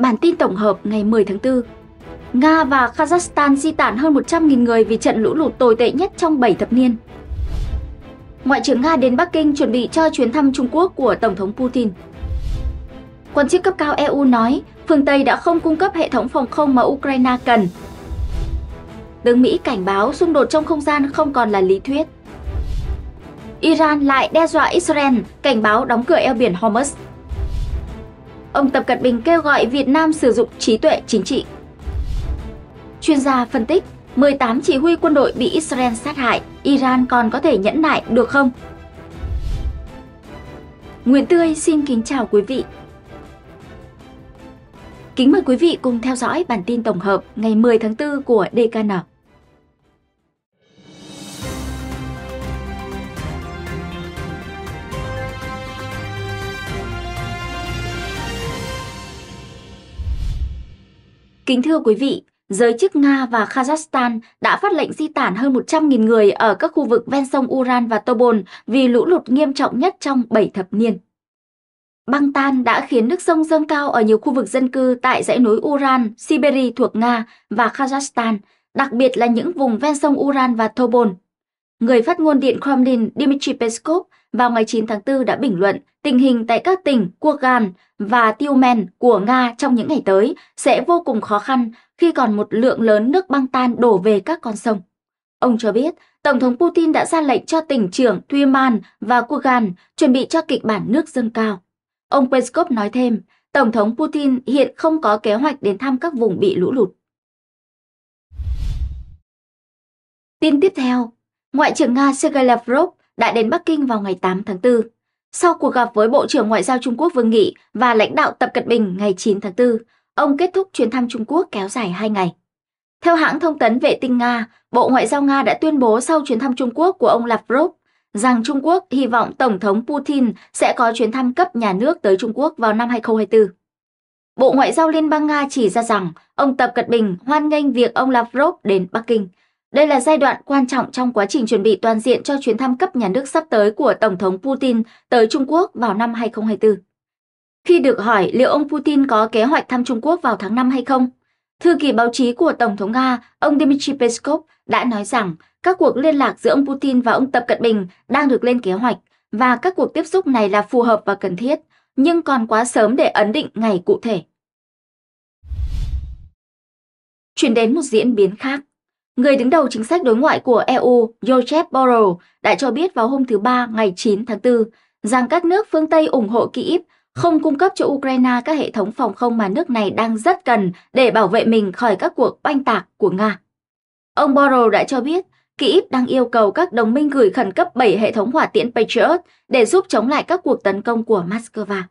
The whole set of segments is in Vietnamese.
Bản tin tổng hợp ngày 10 tháng 4 Nga và Kazakhstan di tản hơn 100.000 người vì trận lũ lụt tồi tệ nhất trong 7 thập niên. Ngoại trưởng Nga đến Bắc Kinh chuẩn bị cho chuyến thăm Trung Quốc của Tổng thống Putin. Quan chức cấp cao EU nói phương Tây đã không cung cấp hệ thống phòng không mà Ukraine cần. Tướng Mỹ cảnh báo xung đột trong không gian không còn là lý thuyết. Iran lại đe dọa Israel, cảnh báo đóng cửa eo biển Hormuz. Ông Tập Cận Bình kêu gọi Việt Nam sử dụng trí tuệ chính trị. Chuyên gia phân tích, 18 chỉ huy quân đội bị Israel sát hại, Iran còn có thể nhẫn nại được không? Nguyễn Tươi xin kính chào quý vị. Kính mời quý vị cùng theo dõi bản tin tổng hợp ngày 10 tháng 4 của DKN. Kính thưa quý vị, giới chức Nga và Kazakhstan đã phát lệnh di tản hơn 100.000 người ở các khu vực ven sông Ural và Tobol vì lũ lụt nghiêm trọng nhất trong 7 thập niên. Băng tan đã khiến nước sông dâng cao ở nhiều khu vực dân cư tại dãy núi Ural, Siberia thuộc Nga và Kazakhstan, đặc biệt là những vùng ven sông Ural và Tobol. Người phát ngôn Điện Kremlin Dmitry Peskov vào ngày 9 tháng 4 đã bình luận tình hình tại các tỉnh Kurgan và Tiumen của Nga trong những ngày tới sẽ vô cùng khó khăn khi còn một lượng lớn nước băng tan đổ về các con sông. Ông cho biết, Tổng thống Putin đã ra lệnh cho tỉnh trưởng Tuyman và Kurgan chuẩn bị cho kịch bản nước dâng cao. Ông Peskov nói thêm, Tổng thống Putin hiện không có kế hoạch đến thăm các vùng bị lũ lụt. Tin tiếp theo, Ngoại trưởng Nga Sergei Lavrov đã đến Bắc Kinh vào ngày 8 tháng 4. Sau cuộc gặp với Bộ trưởng Ngoại giao Trung Quốc Vương Nghị và lãnh đạo Tập Cận Bình ngày 9 tháng 4, ông kết thúc chuyến thăm Trung Quốc kéo dài 2 ngày. Theo hãng thông tấn vệ tinh Nga, Bộ Ngoại giao Nga đã tuyên bố sau chuyến thăm Trung Quốc của ông Lavrov rằng Trung Quốc hy vọng Tổng thống Putin sẽ có chuyến thăm cấp nhà nước tới Trung Quốc vào năm 2024. Bộ Ngoại giao Liên bang Nga chỉ ra rằng ông Tập Cận Bình hoan nghênh việc ông Lavrov đến Bắc Kinh – đây là giai đoạn quan trọng trong quá trình chuẩn bị toàn diện cho chuyến thăm cấp nhà nước sắp tới của Tổng thống Putin tới Trung Quốc vào năm 2024. Khi được hỏi liệu ông Putin có kế hoạch thăm Trung Quốc vào tháng 5 hay không, thư ký báo chí của Tổng thống Nga, ông Dmitry Peskov đã nói rằng các cuộc liên lạc giữa ông Putin và ông Tập Cận Bình đang được lên kế hoạch và các cuộc tiếp xúc này là phù hợp và cần thiết, nhưng còn quá sớm để ấn định ngày cụ thể. Chuyển đến một diễn biến khác. Người đứng đầu chính sách đối ngoại của EU Joseph Borrell đã cho biết vào hôm thứ Ba ngày 9 tháng 4 rằng các nước phương Tây ủng hộ Kyiv không cung cấp cho Ukraine các hệ thống phòng không mà nước này đang rất cần để bảo vệ mình khỏi các cuộc oanh tạc của Nga. Ông Borrell đã cho biết Kyiv đang yêu cầu các đồng minh gửi khẩn cấp 7 hệ thống hỏa tiễn Patriot để giúp chống lại các cuộc tấn công của Moscow.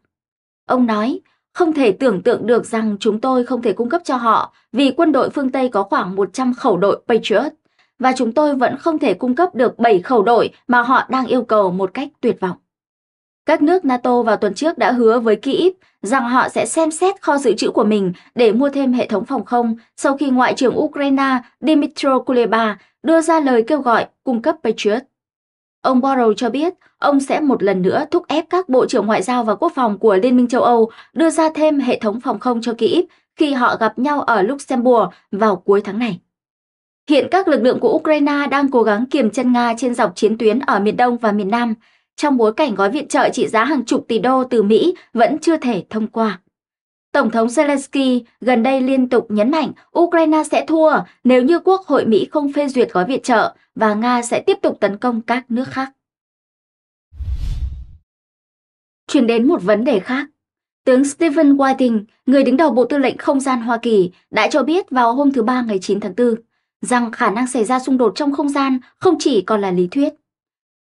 Ông nói, không thể tưởng tượng được rằng chúng tôi không thể cung cấp cho họ vì quân đội phương Tây có khoảng 100 khẩu đội Patriot và chúng tôi vẫn không thể cung cấp được 7 khẩu đội mà họ đang yêu cầu một cách tuyệt vọng. Các nước NATO vào tuần trước đã hứa với Kyiv rằng họ sẽ xem xét kho dự trữ của mình để mua thêm hệ thống phòng không sau khi Ngoại trưởng Ukraine Dmytro Kuleba đưa ra lời kêu gọi cung cấp Patriot. Ông Borrell cho biết ông sẽ một lần nữa thúc ép các bộ trưởng ngoại giao và quốc phòng của Liên minh châu Âu đưa ra thêm hệ thống phòng không cho Kyiv khi họ gặp nhau ở Luxembourg vào cuối tháng này. Hiện các lực lượng của Ukraine đang cố gắng kiềm chân Nga trên dọc chiến tuyến ở miền Đông và miền Nam, trong bối cảnh gói viện trợ trị giá hàng chục tỷ đô từ Mỹ vẫn chưa thể thông qua. Tổng thống Zelensky gần đây liên tục nhấn mạnh Ukraine sẽ thua nếu như Quốc hội Mỹ không phê duyệt gói viện trợ và Nga sẽ tiếp tục tấn công các nước khác. Chuyển đến một vấn đề khác. Tướng Stephen Whiting, người đứng đầu Bộ Tư lệnh Không gian Hoa Kỳ, đã cho biết vào hôm thứ Ba ngày 9 tháng 4 rằng khả năng xảy ra xung đột trong không gian không chỉ còn là lý thuyết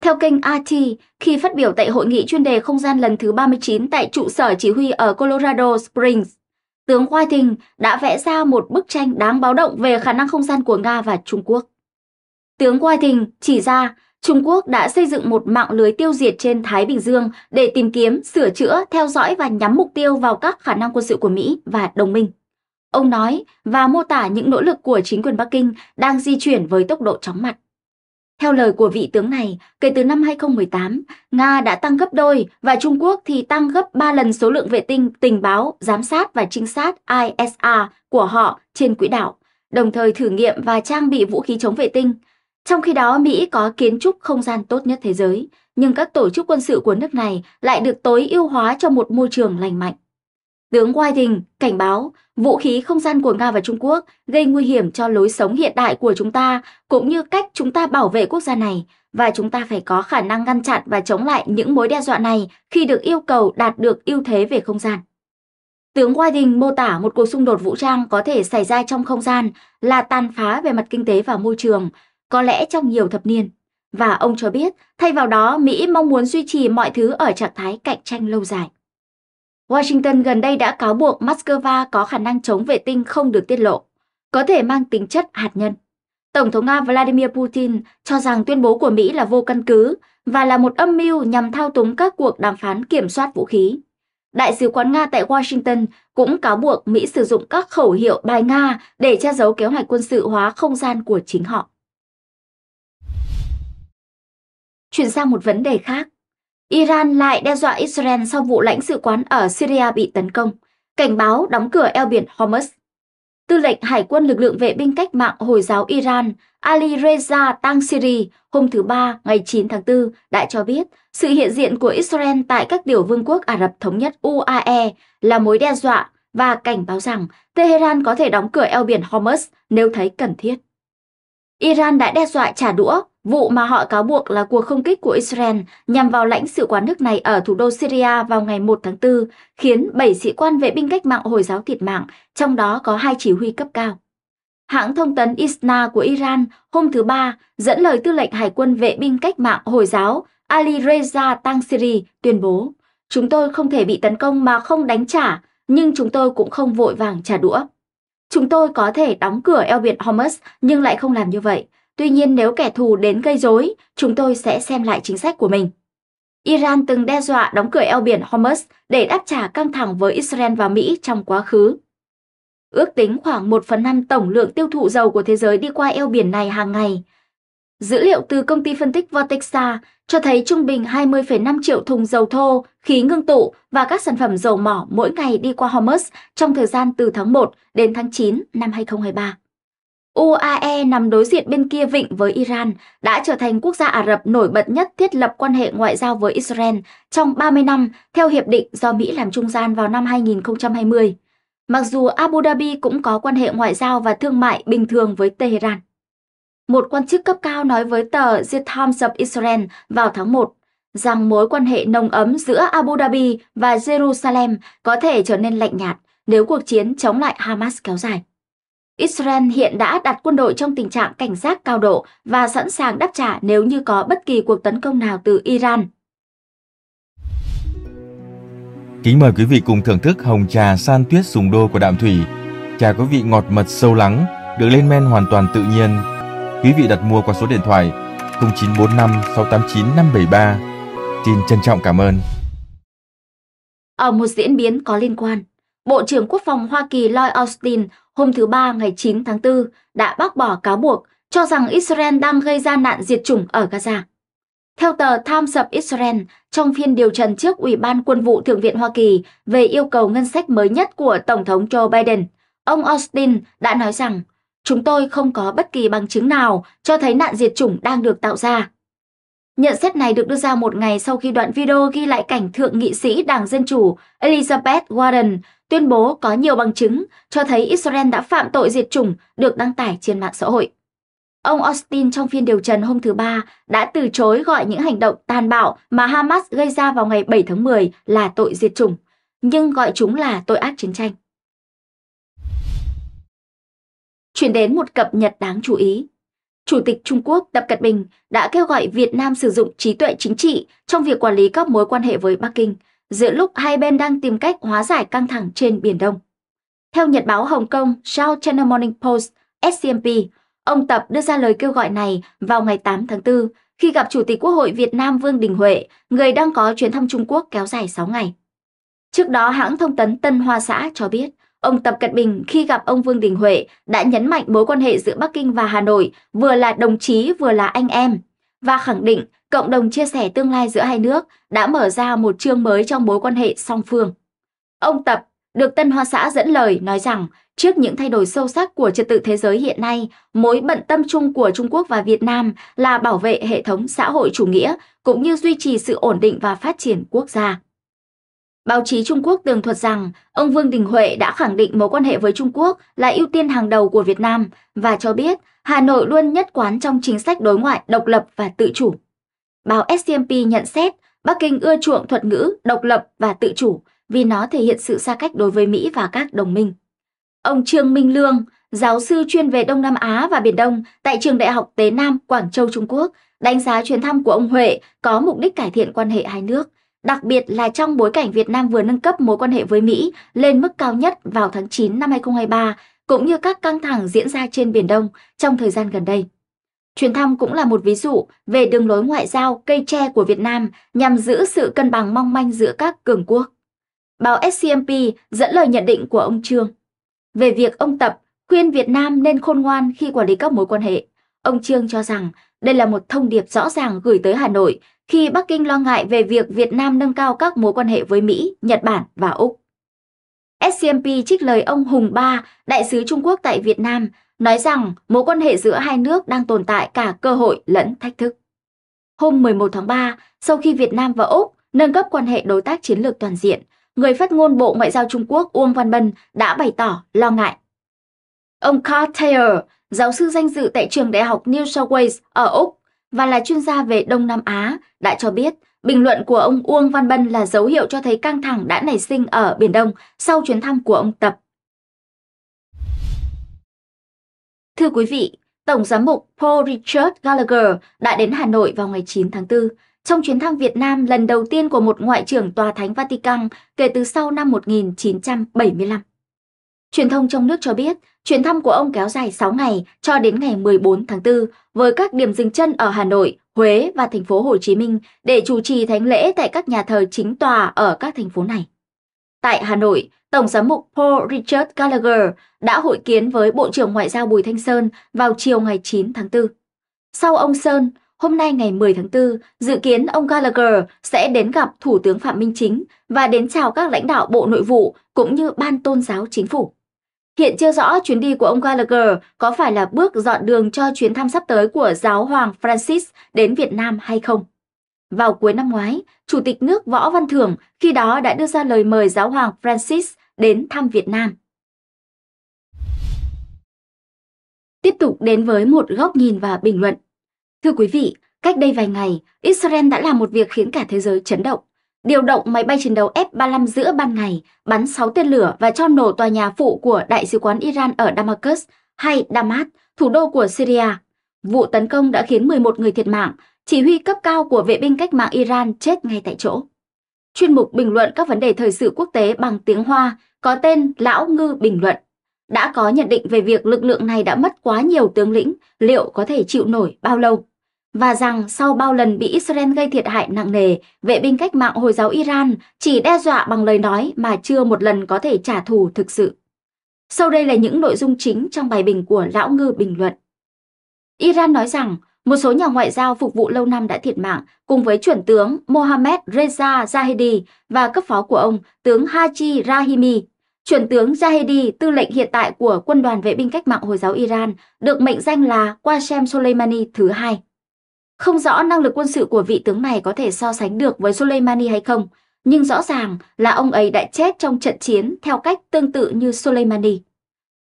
theo kênh RT, khi phát biểu tại hội nghị chuyên đề không gian lần thứ 39 tại trụ sở chỉ huy ở Colorado Springs, tướng Whiting đã vẽ ra một bức tranh đáng báo động về khả năng không gian của Nga và Trung Quốc. Tướng Whiting chỉ ra Trung Quốc đã xây dựng một mạng lưới tiêu diệt trên Thái Bình Dương để tìm kiếm, sửa chữa, theo dõi và nhắm mục tiêu vào các khả năng quân sự của Mỹ và đồng minh. Ông nói và mô tả những nỗ lực của chính quyền Bắc Kinh đang di chuyển với tốc độ chóng mặt. Theo lời của vị tướng này, kể từ năm 2018, Nga đã tăng gấp đôi và Trung Quốc thì tăng gấp 3 lần số lượng vệ tinh tình báo, giám sát và trinh sát ISR của họ trên quỹ đạo, đồng thời thử nghiệm và trang bị vũ khí chống vệ tinh. Trong khi đó, Mỹ có kiến trúc không gian tốt nhất thế giới, nhưng các tổ chức quân sự của nước này lại được tối ưu hóa cho một môi trường lành mạnh. Tướng Whiting cảnh báo vũ khí không gian của Nga và Trung Quốc gây nguy hiểm cho lối sống hiện đại của chúng ta cũng như cách chúng ta bảo vệ quốc gia này và chúng ta phải có khả năng ngăn chặn và chống lại những mối đe dọa này khi được yêu cầu đạt được ưu thế về không gian. Tướng Whiting mô tả một cuộc xung đột vũ trang có thể xảy ra trong không gian là tàn phá về mặt kinh tế và môi trường, có lẽ trong nhiều thập niên. Và ông cho biết, thay vào đó, Mỹ mong muốn duy trì mọi thứ ở trạng thái cạnh tranh lâu dài. Washington gần đây đã cáo buộc Moscow có khả năng chống vệ tinh không được tiết lộ, có thể mang tính chất hạt nhân. Tổng thống Nga Vladimir Putin cho rằng tuyên bố của Mỹ là vô căn cứ và là một âm mưu nhằm thao túng các cuộc đàm phán kiểm soát vũ khí. Đại sứ quán Nga tại Washington cũng cáo buộc Mỹ sử dụng các khẩu hiệu bài Nga để che giấu kế hoạch quân sự hóa không gian của chính họ. Chuyển sang một vấn đề khác, Iran lại đe dọa Israel sau vụ lãnh sự quán ở Syria bị tấn công, cảnh báo đóng cửa eo biển Hormuz. Tư lệnh Hải quân lực lượng vệ binh cách mạng Hồi giáo Iran Ali Reza Tangsiri hôm thứ Ba ngày 9 tháng 4 đã cho biết sự hiện diện của Israel tại các tiểu vương quốc Ả Rập Thống nhất UAE là mối đe dọa và cảnh báo rằng Tehran có thể đóng cửa eo biển Hormuz nếu thấy cần thiết. Iran đã đe dọa trả đũa Vụ mà họ cáo buộc là cuộc không kích của Israel nhằm vào lãnh sự quán nước này ở thủ đô Syria vào ngày 1 tháng 4, khiến 7 sĩ quan vệ binh cách mạng Hồi giáo thiệt mạng, trong đó có hai chỉ huy cấp cao. Hãng thông tấn Isna của Iran hôm thứ Ba dẫn lời tư lệnh Hải quân vệ binh cách mạng Hồi giáo Ali Reza Tangsiri tuyên bố Chúng tôi không thể bị tấn công mà không đánh trả, nhưng chúng tôi cũng không vội vàng trả đũa. Chúng tôi có thể đóng cửa eo biển Hormuz nhưng lại không làm như vậy Tuy nhiên nếu kẻ thù đến gây rối, chúng tôi sẽ xem lại chính sách của mình. Iran từng đe dọa đóng cửa eo biển Hormuz để đáp trả căng thẳng với Israel và Mỹ trong quá khứ. Ước tính khoảng 1 phần 5 tổng lượng tiêu thụ dầu của thế giới đi qua eo biển này hàng ngày. Dữ liệu từ công ty phân tích Vortexa cho thấy trung bình 20,5 triệu thùng dầu thô, khí ngưng tụ và các sản phẩm dầu mỏ mỗi ngày đi qua Hormuz trong thời gian từ tháng 1 đến tháng 9 năm 2023. UAE nằm đối diện bên kia vịnh với Iran đã trở thành quốc gia Ả Rập nổi bật nhất thiết lập quan hệ ngoại giao với Israel trong 30 năm theo hiệp định do Mỹ làm trung gian vào năm 2020. Mặc dù Abu Dhabi cũng có quan hệ ngoại giao và thương mại bình thường với Tehran. Một quan chức cấp cao nói với tờ The Times of Israel vào tháng 1 rằng mối quan hệ nồng ấm giữa Abu Dhabi và Jerusalem có thể trở nên lạnh nhạt nếu cuộc chiến chống lại Hamas kéo dài. Israel hiện đã đặt quân đội trong tình trạng cảnh giác cao độ và sẵn sàng đáp trả nếu như có bất kỳ cuộc tấn công nào từ Iran. Kính mời quý vị cùng thưởng thức hồng trà san tuyết sùng đô của Đạm Thủy. Trà có vị ngọt mật sâu lắng, được lên men hoàn toàn tự nhiên. Quý vị đặt mua qua số điện thoại 0945 689 573. Xin trân trọng cảm ơn. Ở một diễn biến có liên quan, Bộ trưởng Quốc phòng Hoa Kỳ Lloyd Austin hôm thứ Ba ngày 9 tháng 4 đã bác bỏ cáo buộc cho rằng Israel đang gây ra nạn diệt chủng ở Gaza. Theo tờ Times of Israel, trong phiên điều trần trước Ủy ban Quân vụ Thượng viện Hoa Kỳ về yêu cầu ngân sách mới nhất của Tổng thống Joe Biden, ông Austin đã nói rằng Chúng tôi không có bất kỳ bằng chứng nào cho thấy nạn diệt chủng đang được tạo ra. Nhận xét này được đưa ra một ngày sau khi đoạn video ghi lại cảnh thượng nghị sĩ Đảng Dân Chủ Elizabeth Warren tuyên bố có nhiều bằng chứng cho thấy Israel đã phạm tội diệt chủng được đăng tải trên mạng xã hội. Ông Austin trong phiên điều trần hôm thứ Ba đã từ chối gọi những hành động tàn bạo mà Hamas gây ra vào ngày 7 tháng 10 là tội diệt chủng, nhưng gọi chúng là tội ác chiến tranh. Chuyển đến một cập nhật đáng chú ý. Chủ tịch Trung Quốc Tập Cận Bình đã kêu gọi Việt Nam sử dụng trí tuệ chính trị trong việc quản lý các mối quan hệ với Bắc Kinh, giữa lúc hai bên đang tìm cách hóa giải căng thẳng trên Biển Đông. Theo Nhật báo Hồng Kông South China Morning Post, SCMP, ông Tập đưa ra lời kêu gọi này vào ngày 8 tháng 4 khi gặp Chủ tịch Quốc hội Việt Nam Vương Đình Huệ, người đang có chuyến thăm Trung Quốc kéo dài 6 ngày. Trước đó, hãng thông tấn Tân Hoa Xã cho biết, Ông Tập Cận Bình khi gặp ông Vương Đình Huệ đã nhấn mạnh mối quan hệ giữa Bắc Kinh và Hà Nội vừa là đồng chí vừa là anh em và khẳng định cộng đồng chia sẻ tương lai giữa hai nước đã mở ra một chương mới trong mối quan hệ song phương. Ông Tập được Tân Hoa Xã dẫn lời nói rằng trước những thay đổi sâu sắc của trật tự thế giới hiện nay, mối bận tâm chung của Trung Quốc và Việt Nam là bảo vệ hệ thống xã hội chủ nghĩa cũng như duy trì sự ổn định và phát triển quốc gia. Báo chí Trung Quốc tường thuật rằng ông Vương Đình Huệ đã khẳng định mối quan hệ với Trung Quốc là ưu tiên hàng đầu của Việt Nam và cho biết Hà Nội luôn nhất quán trong chính sách đối ngoại độc lập và tự chủ. Báo SCMP nhận xét Bắc Kinh ưa chuộng thuật ngữ độc lập và tự chủ vì nó thể hiện sự xa cách đối với Mỹ và các đồng minh. Ông Trương Minh Lương, giáo sư chuyên về Đông Nam Á và Biển Đông tại Trường Đại học Tế Nam Quảng Châu Trung Quốc, đánh giá chuyến thăm của ông Huệ có mục đích cải thiện quan hệ hai nước – đặc biệt là trong bối cảnh Việt Nam vừa nâng cấp mối quan hệ với Mỹ lên mức cao nhất vào tháng 9 năm 2023, cũng như các căng thẳng diễn ra trên Biển Đông trong thời gian gần đây. Chuyến thăm cũng là một ví dụ về đường lối ngoại giao cây tre của Việt Nam nhằm giữ sự cân bằng mong manh giữa các cường quốc. Báo SCMP dẫn lời nhận định của ông Trương về việc ông Tập khuyên Việt Nam nên khôn ngoan khi quản lý các mối quan hệ. Ông Trương cho rằng đây là một thông điệp rõ ràng gửi tới Hà Nội khi Bắc Kinh lo ngại về việc Việt Nam nâng cao các mối quan hệ với Mỹ, Nhật Bản và Úc. SCMP trích lời ông Hùng Ba, đại sứ Trung Quốc tại Việt Nam, nói rằng mối quan hệ giữa hai nước đang tồn tại cả cơ hội lẫn thách thức. Hôm 11 tháng 3, sau khi Việt Nam và Úc nâng cấp quan hệ đối tác chiến lược toàn diện, người phát ngôn Bộ Ngoại giao Trung Quốc Uông Văn Bân đã bày tỏ lo ngại. Ông Carl Taylor, giáo sư danh dự tại trường đại học New South Wales ở Úc, và là chuyên gia về Đông Nam Á, đã cho biết bình luận của ông Uông Văn Bân là dấu hiệu cho thấy căng thẳng đã nảy sinh ở Biển Đông sau chuyến thăm của ông Tập. Thưa quý vị, Tổng giám mục Paul Richard Gallagher đã đến Hà Nội vào ngày 9 tháng 4 trong chuyến thăm Việt Nam lần đầu tiên của một ngoại trưởng tòa thánh Vatican kể từ sau năm 1975. Truyền thông trong nước cho biết, chuyến thăm của ông kéo dài 6 ngày cho đến ngày 14 tháng 4 với các điểm dừng chân ở Hà Nội, Huế và thành phố Hồ Chí Minh để chủ trì thánh lễ tại các nhà thờ chính tòa ở các thành phố này. Tại Hà Nội, Tổng giám mục Paul Richard Gallagher đã hội kiến với Bộ trưởng Ngoại giao Bùi Thanh Sơn vào chiều ngày 9 tháng 4. Sau ông Sơn, hôm nay ngày 10 tháng 4, dự kiến ông Gallagher sẽ đến gặp Thủ tướng Phạm Minh Chính và đến chào các lãnh đạo Bộ Nội vụ cũng như Ban Tôn giáo Chính phủ. Hiện chưa rõ chuyến đi của ông Gallagher có phải là bước dọn đường cho chuyến thăm sắp tới của giáo hoàng Francis đến Việt Nam hay không. Vào cuối năm ngoái, Chủ tịch nước Võ Văn Thưởng khi đó đã đưa ra lời mời giáo hoàng Francis đến thăm Việt Nam. Tiếp tục đến với một góc nhìn và bình luận. Thưa quý vị, cách đây vài ngày, Israel đã làm một việc khiến cả thế giới chấn động điều động máy bay chiến đấu F-35 giữa ban ngày, bắn 6 tên lửa và cho nổ tòa nhà phụ của Đại sứ quán Iran ở Damascus hay Damas, thủ đô của Syria. Vụ tấn công đã khiến 11 người thiệt mạng, chỉ huy cấp cao của vệ binh cách mạng Iran chết ngay tại chỗ. Chuyên mục bình luận các vấn đề thời sự quốc tế bằng tiếng Hoa có tên Lão Ngư Bình Luận đã có nhận định về việc lực lượng này đã mất quá nhiều tướng lĩnh, liệu có thể chịu nổi bao lâu và rằng sau bao lần bị Israel gây thiệt hại nặng nề, vệ binh cách mạng Hồi giáo Iran chỉ đe dọa bằng lời nói mà chưa một lần có thể trả thù thực sự. Sau đây là những nội dung chính trong bài bình của Lão Ngư bình luận. Iran nói rằng một số nhà ngoại giao phục vụ lâu năm đã thiệt mạng cùng với chuẩn tướng Mohammed Reza Zahedi và cấp phó của ông tướng Haji Rahimi. Chuẩn tướng Zahedi, tư lệnh hiện tại của quân đoàn vệ binh cách mạng Hồi giáo Iran, được mệnh danh là Qasem Soleimani thứ hai. Không rõ năng lực quân sự của vị tướng này có thể so sánh được với Soleimani hay không, nhưng rõ ràng là ông ấy đã chết trong trận chiến theo cách tương tự như Soleimani.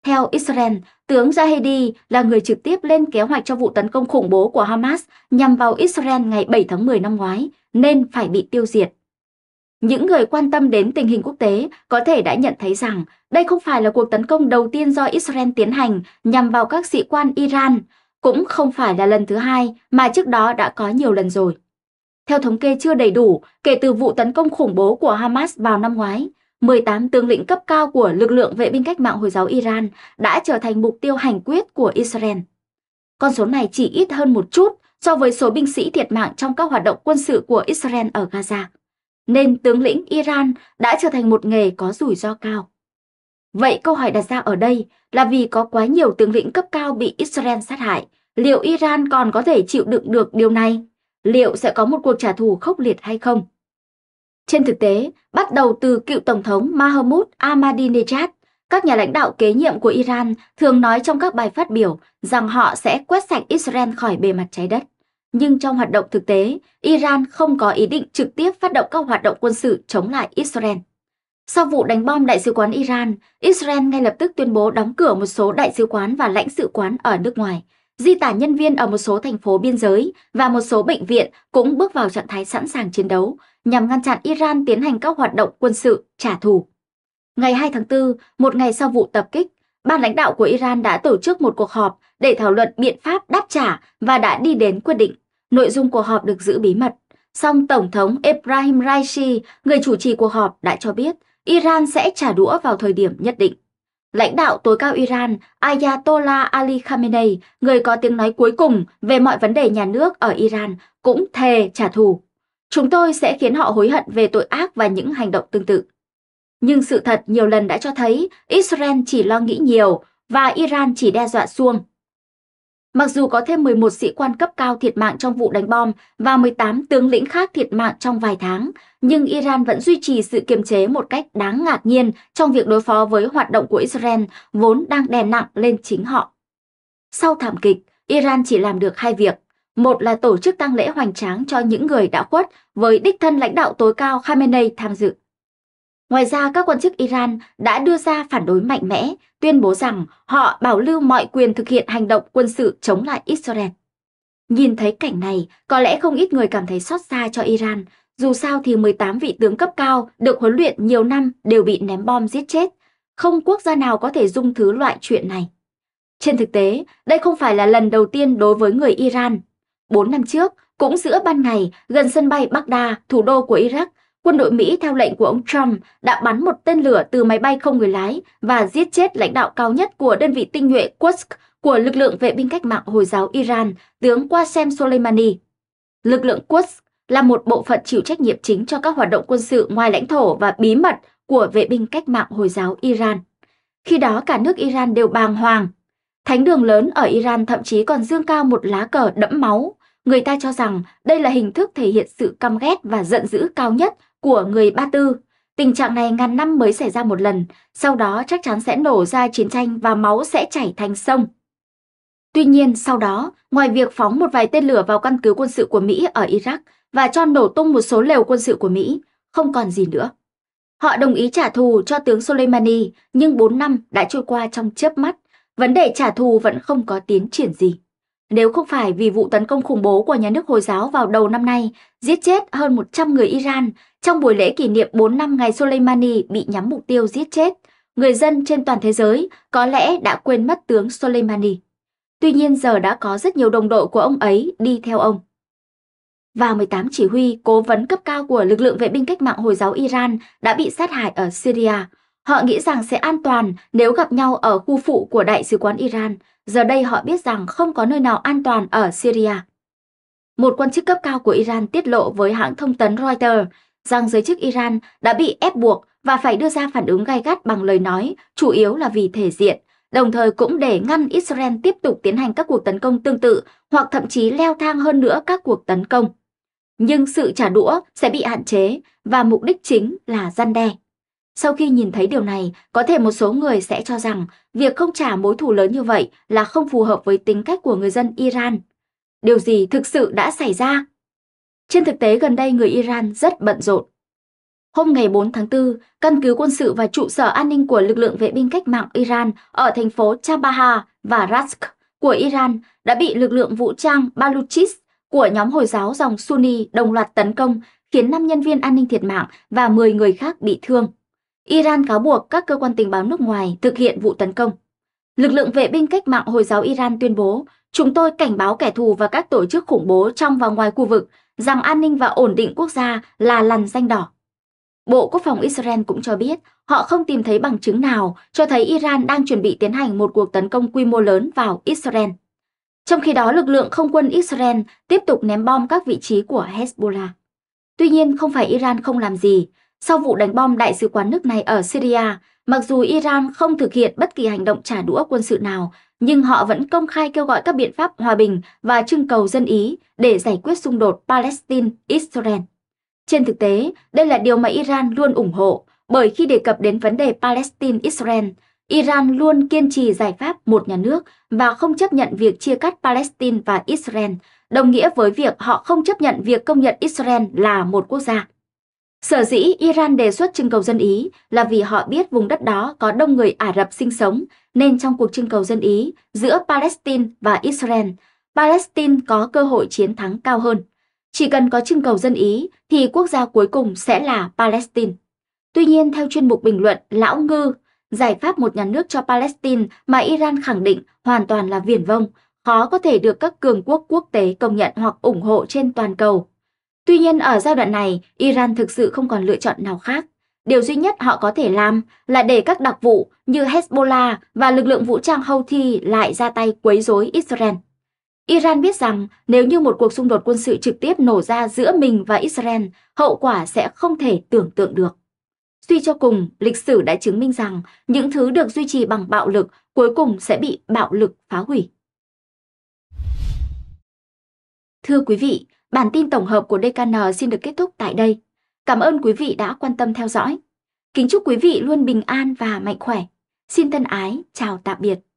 Theo Israel, tướng Zahedi là người trực tiếp lên kế hoạch cho vụ tấn công khủng bố của Hamas nhằm vào Israel ngày 7 tháng 10 năm ngoái, nên phải bị tiêu diệt. Những người quan tâm đến tình hình quốc tế có thể đã nhận thấy rằng đây không phải là cuộc tấn công đầu tiên do Israel tiến hành nhằm vào các sĩ quan Iran cũng không phải là lần thứ hai mà trước đó đã có nhiều lần rồi. Theo thống kê chưa đầy đủ, kể từ vụ tấn công khủng bố của Hamas vào năm ngoái, 18 tướng lĩnh cấp cao của lực lượng vệ binh cách mạng Hồi giáo Iran đã trở thành mục tiêu hành quyết của Israel. Con số này chỉ ít hơn một chút so với số binh sĩ thiệt mạng trong các hoạt động quân sự của Israel ở Gaza. Nên tướng lĩnh Iran đã trở thành một nghề có rủi ro cao. Vậy câu hỏi đặt ra ở đây là vì có quá nhiều tướng lĩnh cấp cao bị Israel sát hại, liệu Iran còn có thể chịu đựng được điều này? Liệu sẽ có một cuộc trả thù khốc liệt hay không? Trên thực tế, bắt đầu từ cựu Tổng thống Mahmoud Ahmadinejad, các nhà lãnh đạo kế nhiệm của Iran thường nói trong các bài phát biểu rằng họ sẽ quét sạch Israel khỏi bề mặt trái đất. Nhưng trong hoạt động thực tế, Iran không có ý định trực tiếp phát động các hoạt động quân sự chống lại Israel. Sau vụ đánh bom đại sứ quán Iran, Israel ngay lập tức tuyên bố đóng cửa một số đại sứ quán và lãnh sự quán ở nước ngoài, di tản nhân viên ở một số thành phố biên giới và một số bệnh viện cũng bước vào trạng thái sẵn sàng chiến đấu nhằm ngăn chặn Iran tiến hành các hoạt động quân sự trả thù. Ngày 2 tháng 4, một ngày sau vụ tập kích, ban lãnh đạo của Iran đã tổ chức một cuộc họp để thảo luận biện pháp đáp trả và đã đi đến quyết định. Nội dung cuộc họp được giữ bí mật. Song Tổng thống Ebrahim Raisi, người chủ trì cuộc họp, đã cho biết Iran sẽ trả đũa vào thời điểm nhất định. Lãnh đạo tối cao Iran Ayatollah Ali Khamenei, người có tiếng nói cuối cùng về mọi vấn đề nhà nước ở Iran, cũng thề trả thù. Chúng tôi sẽ khiến họ hối hận về tội ác và những hành động tương tự. Nhưng sự thật nhiều lần đã cho thấy Israel chỉ lo nghĩ nhiều và Iran chỉ đe dọa xuông. Mặc dù có thêm 11 sĩ quan cấp cao thiệt mạng trong vụ đánh bom và 18 tướng lĩnh khác thiệt mạng trong vài tháng, nhưng Iran vẫn duy trì sự kiềm chế một cách đáng ngạc nhiên trong việc đối phó với hoạt động của Israel vốn đang đè nặng lên chính họ. Sau thảm kịch, Iran chỉ làm được hai việc. Một là tổ chức tang lễ hoành tráng cho những người đã khuất với đích thân lãnh đạo tối cao Khamenei tham dự. Ngoài ra, các quan chức Iran đã đưa ra phản đối mạnh mẽ, tuyên bố rằng họ bảo lưu mọi quyền thực hiện hành động quân sự chống lại Israel. Nhìn thấy cảnh này, có lẽ không ít người cảm thấy xót xa cho Iran. Dù sao thì 18 vị tướng cấp cao được huấn luyện nhiều năm đều bị ném bom giết chết. Không quốc gia nào có thể dung thứ loại chuyện này. Trên thực tế, đây không phải là lần đầu tiên đối với người Iran. bốn năm trước, cũng giữa ban ngày, gần sân bay Baghdad, thủ đô của Iraq, quân đội Mỹ theo lệnh của ông Trump đã bắn một tên lửa từ máy bay không người lái và giết chết lãnh đạo cao nhất của đơn vị tinh nhuệ Quds của lực lượng vệ binh cách mạng Hồi giáo Iran, tướng Qasem Soleimani. Lực lượng Quds là một bộ phận chịu trách nhiệm chính cho các hoạt động quân sự ngoài lãnh thổ và bí mật của vệ binh cách mạng Hồi giáo Iran. Khi đó cả nước Iran đều bàng hoàng. Thánh đường lớn ở Iran thậm chí còn dương cao một lá cờ đẫm máu. Người ta cho rằng đây là hình thức thể hiện sự căm ghét và giận dữ cao nhất của người Ba Tư. Tình trạng này ngàn năm mới xảy ra một lần, sau đó chắc chắn sẽ nổ ra chiến tranh và máu sẽ chảy thành sông. Tuy nhiên, sau đó, ngoài việc phóng một vài tên lửa vào căn cứ quân sự của Mỹ ở Iraq và cho nổ tung một số lều quân sự của Mỹ, không còn gì nữa. Họ đồng ý trả thù cho tướng Soleimani, nhưng 4 năm đã trôi qua trong chớp mắt, vấn đề trả thù vẫn không có tiến triển gì. Nếu không phải vì vụ tấn công khủng bố của nhà nước Hồi giáo vào đầu năm nay, giết chết hơn 100 người Iran trong buổi lễ kỷ niệm 4 năm ngày Soleimani bị nhắm mục tiêu giết chết, người dân trên toàn thế giới có lẽ đã quên mất tướng Soleimani. Tuy nhiên giờ đã có rất nhiều đồng đội của ông ấy đi theo ông. Và 18 chỉ huy, cố vấn cấp cao của lực lượng vệ binh cách mạng Hồi giáo Iran đã bị sát hại ở Syria. Họ nghĩ rằng sẽ an toàn nếu gặp nhau ở khu phụ của Đại sứ quán Iran, Giờ đây họ biết rằng không có nơi nào an toàn ở Syria. Một quan chức cấp cao của Iran tiết lộ với hãng thông tấn Reuters rằng giới chức Iran đã bị ép buộc và phải đưa ra phản ứng gay gắt bằng lời nói, chủ yếu là vì thể diện, đồng thời cũng để ngăn Israel tiếp tục tiến hành các cuộc tấn công tương tự hoặc thậm chí leo thang hơn nữa các cuộc tấn công. Nhưng sự trả đũa sẽ bị hạn chế và mục đích chính là gian đe. Sau khi nhìn thấy điều này, có thể một số người sẽ cho rằng việc không trả mối thù lớn như vậy là không phù hợp với tính cách của người dân Iran. Điều gì thực sự đã xảy ra? Trên thực tế gần đây người Iran rất bận rộn. Hôm ngày 4 tháng 4, căn cứ quân sự và trụ sở an ninh của lực lượng vệ binh cách mạng Iran ở thành phố Chabahar và Rask của Iran đã bị lực lượng vũ trang Baluchis của nhóm Hồi giáo dòng Sunni đồng loạt tấn công, khiến 5 nhân viên an ninh thiệt mạng và 10 người khác bị thương. Iran cáo buộc các cơ quan tình báo nước ngoài thực hiện vụ tấn công. Lực lượng vệ binh cách mạng Hồi giáo Iran tuyên bố, chúng tôi cảnh báo kẻ thù và các tổ chức khủng bố trong và ngoài khu vực rằng an ninh và ổn định quốc gia là lằn danh đỏ. Bộ Quốc phòng Israel cũng cho biết họ không tìm thấy bằng chứng nào cho thấy Iran đang chuẩn bị tiến hành một cuộc tấn công quy mô lớn vào Israel. Trong khi đó, lực lượng không quân Israel tiếp tục ném bom các vị trí của Hezbollah. Tuy nhiên, không phải Iran không làm gì, sau vụ đánh bom đại sứ quán nước này ở Syria, mặc dù Iran không thực hiện bất kỳ hành động trả đũa quân sự nào, nhưng họ vẫn công khai kêu gọi các biện pháp hòa bình và trưng cầu dân ý để giải quyết xung đột Palestine-Israel. Trên thực tế, đây là điều mà Iran luôn ủng hộ, bởi khi đề cập đến vấn đề Palestine-Israel, Iran luôn kiên trì giải pháp một nhà nước và không chấp nhận việc chia cắt Palestine và Israel, đồng nghĩa với việc họ không chấp nhận việc công nhận Israel là một quốc gia. Sở dĩ Iran đề xuất trưng cầu dân Ý là vì họ biết vùng đất đó có đông người Ả Rập sinh sống, nên trong cuộc trưng cầu dân Ý giữa Palestine và Israel, Palestine có cơ hội chiến thắng cao hơn. Chỉ cần có trưng cầu dân Ý thì quốc gia cuối cùng sẽ là Palestine. Tuy nhiên, theo chuyên mục bình luận Lão Ngư, giải pháp một nhà nước cho Palestine mà Iran khẳng định hoàn toàn là viển vông, khó có thể được các cường quốc quốc tế công nhận hoặc ủng hộ trên toàn cầu. Tuy nhiên ở giai đoạn này, Iran thực sự không còn lựa chọn nào khác. Điều duy nhất họ có thể làm là để các đặc vụ như Hezbollah và lực lượng vũ trang Houthi lại ra tay quấy rối Israel. Iran biết rằng nếu như một cuộc xung đột quân sự trực tiếp nổ ra giữa mình và Israel, hậu quả sẽ không thể tưởng tượng được. Suy cho cùng, lịch sử đã chứng minh rằng những thứ được duy trì bằng bạo lực cuối cùng sẽ bị bạo lực phá hủy. Thưa quý vị, Bản tin tổng hợp của DKN xin được kết thúc tại đây. Cảm ơn quý vị đã quan tâm theo dõi. Kính chúc quý vị luôn bình an và mạnh khỏe. Xin thân ái, chào tạm biệt.